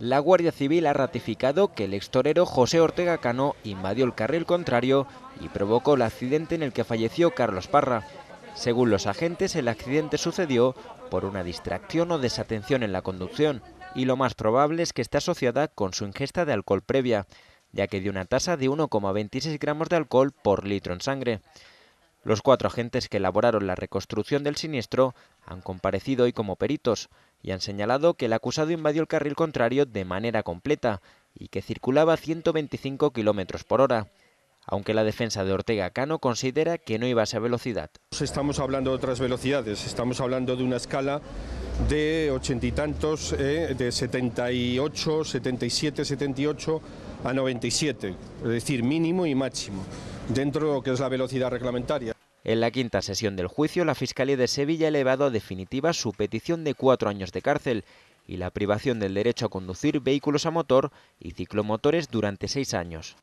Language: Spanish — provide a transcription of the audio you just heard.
La Guardia Civil ha ratificado que el extorero José Ortega Cano invadió el carril contrario y provocó el accidente en el que falleció Carlos Parra. Según los agentes, el accidente sucedió por una distracción o desatención en la conducción, y lo más probable es que esté asociada con su ingesta de alcohol previa, ya que dio una tasa de 1,26 gramos de alcohol por litro en sangre. Los cuatro agentes que elaboraron la reconstrucción del siniestro han comparecido hoy como peritos y han señalado que el acusado invadió el carril contrario de manera completa y que circulaba 125 kilómetros por hora aunque la defensa de Ortega Cano considera que no iba a esa velocidad. Estamos hablando de otras velocidades, estamos hablando de una escala de ochenta y tantos, eh, de 78, 77, 78 a 97, es decir, mínimo y máximo, dentro de lo que es la velocidad reglamentaria. En la quinta sesión del juicio, la Fiscalía de Sevilla ha elevado a definitiva su petición de cuatro años de cárcel y la privación del derecho a conducir vehículos a motor y ciclomotores durante seis años.